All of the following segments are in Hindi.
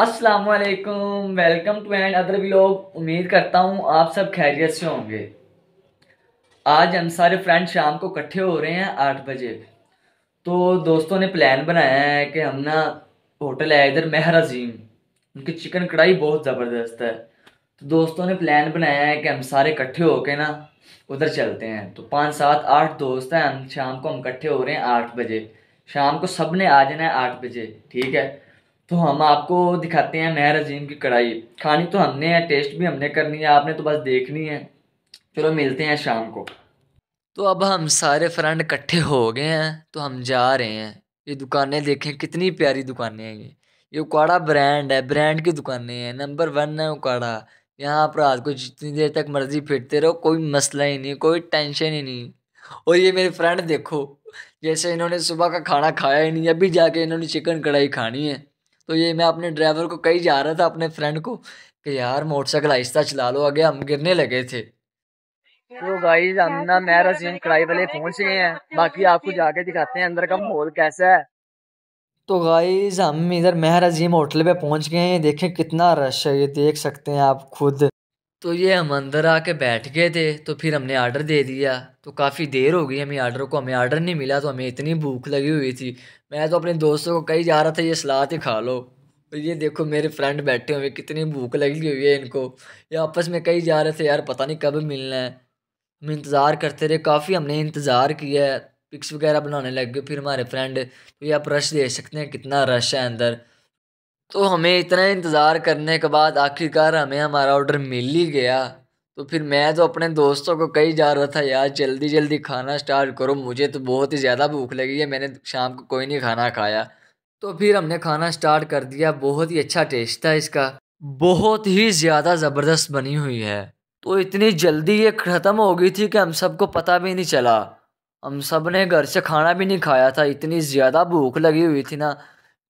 वालेकुम welcome to another vlog उम्मीद करता हूँ आप सब खैरियत से होंगे आज हम सारे फ्रेंड शाम को इकट्ठे हो रहे हैं आठ बजे तो दोस्तों ने प्लान बनाया है कि हम ना होटल है इधर मेहर अजीम उनकी चिकन कढ़ाई बहुत ज़बरदस्त है तो दोस्तों ने प्लान बनाया है कि हम सारे इकट्ठे होके ना उधर चलते हैं तो पाँच सात आठ दोस्त हैं हम शाम को हम इकट्ठे हो रहे हैं आठ बजे शाम को सब ने आ जाना है आठ बजे ठीक है तो हम आपको दिखाते हैं नया रजीम की कढ़ाई खानी तो हमने है टेस्ट भी हमने करनी है आपने तो बस देखनी है चलो मिलते हैं शाम को तो अब हम सारे फ्रेंड इकट्ठे हो गए हैं तो हम जा रहे हैं ये दुकानें देखें कितनी प्यारी दुकानें हैं ये ये उकाड़ा ब्रांड है ब्रांड की दुकानें हैं नंबर वन है उकाड़ा यहाँ आप रात को जितनी देर तक मर्जी फिरते रहो कोई मसला ही नहीं कोई टेंशन ही नहीं और ये मेरे फ्रेंड देखो जैसे इन्होंने सुबह का खाना खाया ही नहीं अभी जाके इन्होंने चिकन कढ़ाई खानी है तो ये मैं अपने ड्राइवर को कहीं जा रहा था अपने फ्रेंड को कि यार मोटरसाइकिल आहिस्ता चला लो आगे हम गिरने लगे थे तो भाई हम ना मेरा कढ़ाई कड़ाई वाले पहुंच गए हैं बाकी आपको जाके दिखाते हैं अंदर का तो माहौल कैसा है तो गाइज हम इधर मेहर अजीम होटल पे पहुंच गए हैं देखें कितना रश है ये देख सकते हैं आप खुद तो ये हम अंदर आके बैठ गए थे तो फिर हमने आर्डर दे दिया तो काफ़ी देर हो गई हमें आर्डर को हमें आर्डर नहीं मिला तो हमें इतनी भूख लगी हुई थी मैं तो अपने दोस्तों को कहीं जा रहा था ये सलाद ही खा लो तो ये देखो मेरे फ्रेंड बैठे हुए कितनी भूख लगी हुई है इनको ये आपस में कहीं जा रहे थे यार पता नहीं कब मिलना है हम इंतज़ार करते रहे काफ़ी हमने इंतज़ार किया है पिक्स वगैरह बनाने लग गए फिर हमारे फ्रेंड तो ये आप रश देख सकते हैं कितना रश है अंदर तो हमें इतना इंतज़ार करने के बाद आखिरकार हमें हमारा ऑर्डर मिल ही गया तो फिर मैं तो अपने दोस्तों को कही जा रहा था यार जल्दी जल्दी खाना स्टार्ट करो मुझे तो बहुत ही ज़्यादा भूख लगी है मैंने शाम को कोई नहीं खाना खाया तो फिर हमने खाना स्टार्ट कर दिया बहुत ही अच्छा टेस्ट था इसका बहुत ही ज़्यादा ज़बरदस्त बनी हुई है तो इतनी जल्दी ये ख़त्म हो गई थी कि हम सबको पता भी नहीं चला हम सब ने घर से खाना भी नहीं खाया था इतनी ज़्यादा भूख लगी हुई थी ना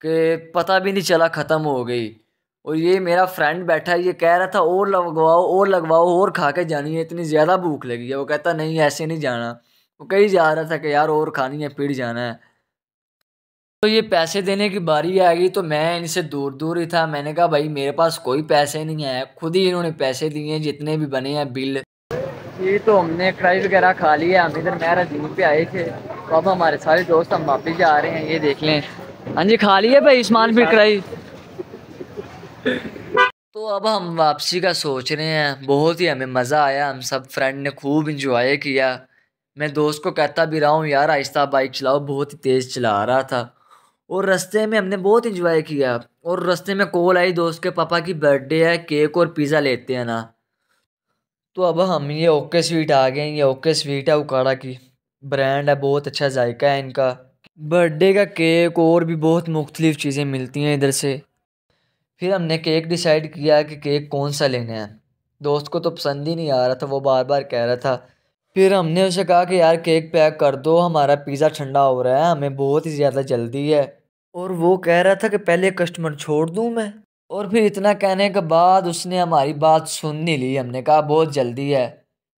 कि पता भी नहीं चला ख़त्म हो गई और ये मेरा फ्रेंड बैठा है ये कह रहा था और लगवाओ और लगवाओ और खा के जानी है इतनी ज़्यादा भूख लगी है वो कहता नहीं ऐसे नहीं जाना वो कहीं जा रहा था कि यार और खानी है पिट जाना है तो ये पैसे देने की बारी आ गई तो मैं इनसे दूर दूर ही था मैंने कहा भाई मेरे पास कोई पैसे नहीं है खुद ही इन्होंने पैसे दिए हैं जितने भी बने हैं बिल ये तो हमने कढ़ाई वगैरह खा लिया हम इधर जीव पे आए थे तो अब हमारे सारे दोस्त हम वापिस जा रहे हैं ये देख लें हाँ जी खा लिए भाई इस्मान फिर कराई तो अब हम वापसी का सोच रहे हैं बहुत ही हमें मज़ा आया हम सब फ्रेंड ने खूब इंजॉय किया मैं दोस्त को कहता भी रहा हूँ यार आहिस्ता बाइक चलाओ बहुत ही तेज़ चला रहा था और रास्ते में हमने बहुत इंजॉय किया और रास्ते में कॉल आई दोस्त के पापा की बर्थडे है केक और पिज़्ज़ा लेते हैं ना तो अब हम ये ओके स्वीट आ गए ये ओके स्वीट है उकाड़ा की ब्रांड है बहुत अच्छा जायका है इनका बर्थडे का केक और भी बहुत मुख्तलिफ़ चीज़ें मिलती हैं इधर से फिर हमने केक डिसाइड किया कि केक कौन सा लेना है दोस्त को तो पसंद ही नहीं आ रहा था वो बार बार कह रहा था फिर हमने उसे कहा कि यार केक पैक कर दो हमारा पिज़्ज़ा ठंडा हो रहा है हमें बहुत ही ज़्यादा जल्दी है और वो कह रहा था कि पहले कस्टमर छोड़ दूँ मैं और फिर इतना कहने के बाद उसने हमारी बात सुन नहीं ली हमने कहा बहुत जल्दी है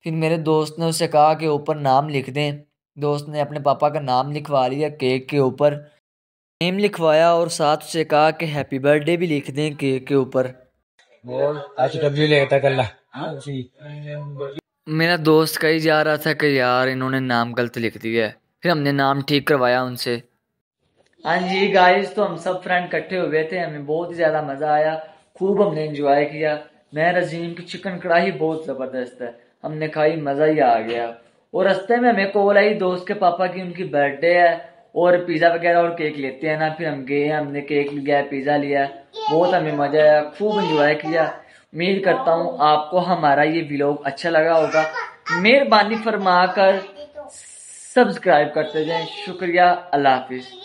फिर मेरे दोस्त ने उसे कहा कि ऊपर नाम लिख दें दोस्त ने अपने पापा का नाम लिखवा लिया केक के ऊपर नेम लिखवाया और साथ से कहा कि हैप्पी बर्थडे भी लिख दें केक के ऊपर हाँ? मेरा दोस्त कही जा रहा था कि यार इन्होंने नाम गलत लिख दिया है फिर हमने नाम ठीक करवाया उनसे हाँ जी गाइस तो हम सब फ्रेंड इकट्ठे हुए थे हमें बहुत ही ज़्यादा मज़ा आया खूब हमने इंजॉय किया मैं रजीम की चिकन कढ़ाई बहुत ज़बरदस्त है हमने खाई मज़ा ही आ गया और रस्ते में मेरे को बोला दोस्त के पापा की उनकी बर्थडे है और पिज़्ज़ा वगैरह और केक लेते हैं ना फिर हम गए हमने केक लिया पिज़्ज़ा लिया बहुत हमें मज़ा आया खूब इंजॉय किया उम्मीद करता हूँ आपको हमारा ये व्लॉग अच्छा लगा होगा मेहरबानी फरमा कर सब्सक्राइब करते जाए शुक्रिया अल्लाह हाफिज़